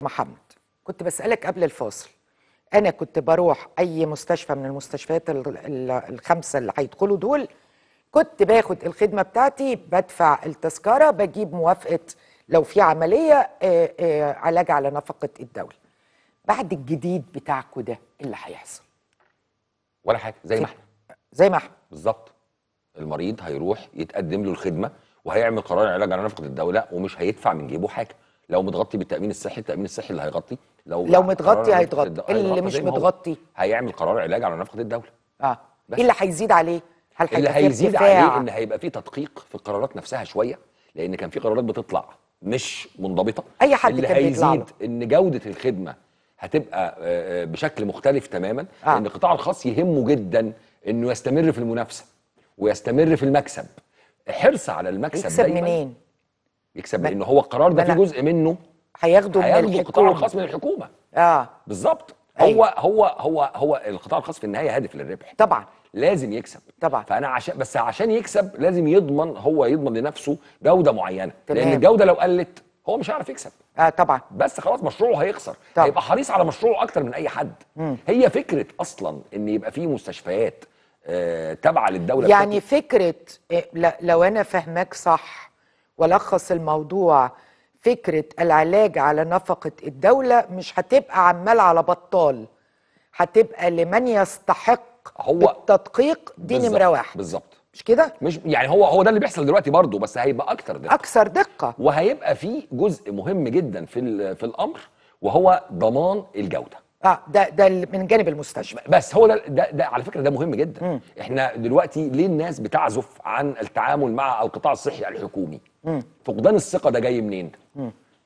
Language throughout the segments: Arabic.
محمد كنت بسألك قبل الفاصل أنا كنت بروح أي مستشفى من المستشفيات الخمسة اللي هيدخلوا دول كنت باخد الخدمة بتاعتي بدفع التذكرة بجيب موافقة لو في عملية علاج على نفقة الدولة بعد الجديد بتاعكوا ده اللي هيحصل ولا حاجة زي ما احنا زي ما احنا بالظبط المريض هيروح يتقدم له الخدمة وهيعمل قرار علاج على نفقة الدولة ومش هيدفع من جيبه حاجة لو متغطي بالتامين الصحي التامين الصحي اللي هيغطي لو لو متغطي هيتغطي اللي مش متغطي هيعمل قرار علاج على نفقه الدوله اه ايه اللي هيزيد عليه هل اللي هيزيد عليه ان هيبقى في تدقيق في القرارات نفسها شويه لان كان في قرارات بتطلع مش منضبطه اي حد اللي كان هيزيد ان جوده الخدمه هتبقى آه، آه، بشكل مختلف تماما آه. لان القطاع الخاص يهمه جدا انه يستمر في المنافسه ويستمر في المكسب حرص على المكسب يكسب دايما منين يكسب لان هو القرار ده في جزء منه هياخده من الحكومه القطاع الخاص من الحكومه اه بالظبط أيوة. هو هو هو هو القطاع الخاص في النهايه هادف للربح طبعا لازم يكسب طبعا فانا عشان بس عشان يكسب لازم يضمن هو يضمن لنفسه جوده معينه تمام. لان الجوده لو قلت هو مش هيعرف يكسب اه طبعا بس خلاص مشروعه هيخسر طبعا. هيبقى حريص على مشروعه اكتر من اي حد مم. هي فكره اصلا ان يبقى في مستشفيات آه، تابعه للدوله يعني بتاعتي. فكره إيه، لو انا فاهمك صح ولخص الموضوع فكرة العلاج على نفقة الدولة مش هتبقى عمال على بطال هتبقى لمن يستحق هو التدقيق دي نمرة واحد بالظبط مش كده؟ مش يعني هو هو ده اللي بيحصل دلوقتي برضه بس هيبقى أكثر دقه اكثر دقه وهيبقى في جزء مهم جدا في في الامر وهو ضمان الجوده اه ده ده من جانب المستشفى بس هو ده ده, ده على فكره ده مهم جدا م. احنا دلوقتي ليه الناس بتعزف عن التعامل مع القطاع الصحي الحكومي فقدان الثقه ده جاي منين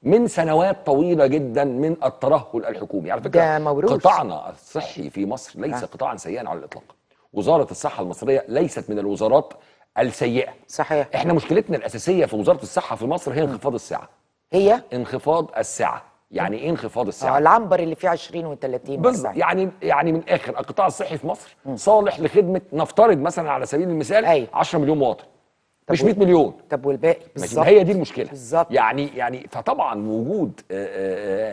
من سنوات طويله جدا من الترهل الحكومي على فكره قطاعنا الصحي في مصر ليس آه. قطاعا سيئا على الاطلاق وزاره الصحه المصريه ليست من الوزارات السيئه صحيح احنا مشكلتنا الاساسيه في وزاره الصحه في مصر هي انخفاض السعه هي انخفاض السعه يعني ايه انخفاض السعه؟ اه العنبر اللي فيه 20 و30 بالظبط يعني يعني من الاخر القطاع الصحي في مصر صالح لخدمه نفترض مثلا على سبيل المثال أي. 10 مليون مواطن مش 100 مليون طب والباقي بالظبط هي دي المشكله بالظبط يعني يعني فطبعا وجود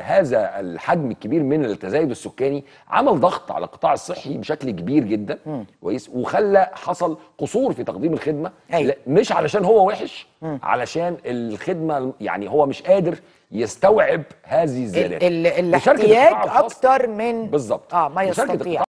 هذا الحجم الكبير من التزايد السكاني عمل ضغط على القطاع الصحي بشكل كبير جدا كويس وخلى حصل قصور في تقديم الخدمه أيوة. لا مش علشان هو وحش م. علشان الخدمه يعني هو مش قادر يستوعب هذه الزيادات الاحتياج اكتر من بالظبط اه ما يستطيع